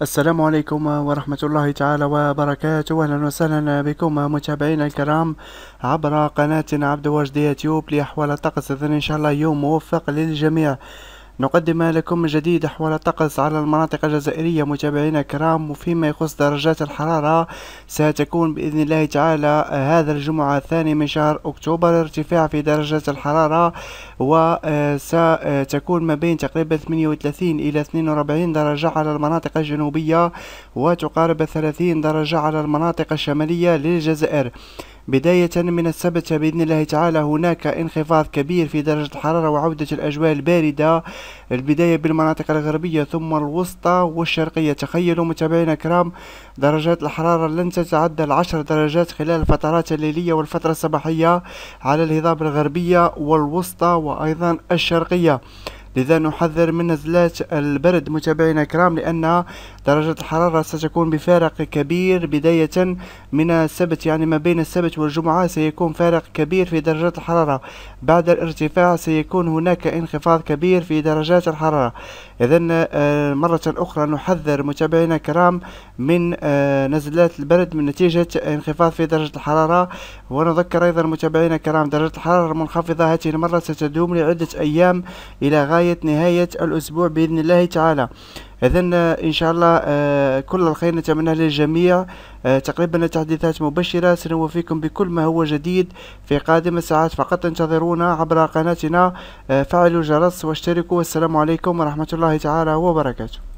السلام عليكم ورحمة الله تعالى وبركاته أهلا وسهلا بكم متابعينا الكرام عبر قناة عبد واجد يوتيوب لأحوال الطقس إذن إن شاء الله يوم موفق للجميع نقدم لكم من جديد أحوال الطقس على المناطق الجزائرية متابعينا الكرام وفيما يخص درجات الحرارة ستكون بإذن الله تعالى هذا الجمعة الثاني من شهر أكتوبر ارتفاع في درجات الحرارة وستكون آه، ما بين تقريبا 38 إلى 42 درجة على المناطق الجنوبية وتقارب 30 درجة على المناطق الشمالية للجزائر بداية من السبت بإذن الله تعالى هناك انخفاض كبير في درجة الحرارة وعودة الأجواء الباردة البداية بالمناطق الغربية ثم الوسطى والشرقية تخيلوا متابعينا الكرام درجات الحرارة لن تتعدى العشر درجات خلال الفترات الليلية والفترة الصباحية على الهضاب الغربية والوسطى وأيضا الشرقية لذا نحذر من نزلات البرد متابعينا الكرام لأن درجة الحرارة ستكون بفارق كبير بداية من السبت يعني ما بين السبت والجمعة سيكون فارق كبير في درجات الحرارة بعد الارتفاع سيكون هناك انخفاض كبير في درجات الحرارة إذا آه، مرة أخرى نحذر متابعينا الكرام من آه، نزلات البرد من نتيجة انخفاض في درجة الحرارة ونذكر أيضا متابعينا الكرام درجة الحرارة المنخفضة هذه المرة ستدوم لعدة أيام إلى غاية لغاية نهاية الأسبوع بإذن الله تعالى إذا آه، إن شاء الله آه، كل الخير نتمناه للجميع آه، تقريبا تحديثات مبشرة سنوفيكم بكل ما هو جديد في قادم الساعات فقط انتظرونا عبر قناتنا فعلوا الجرس واشتركوا والسلام عليكم ورحمة الله تعالى وبركاته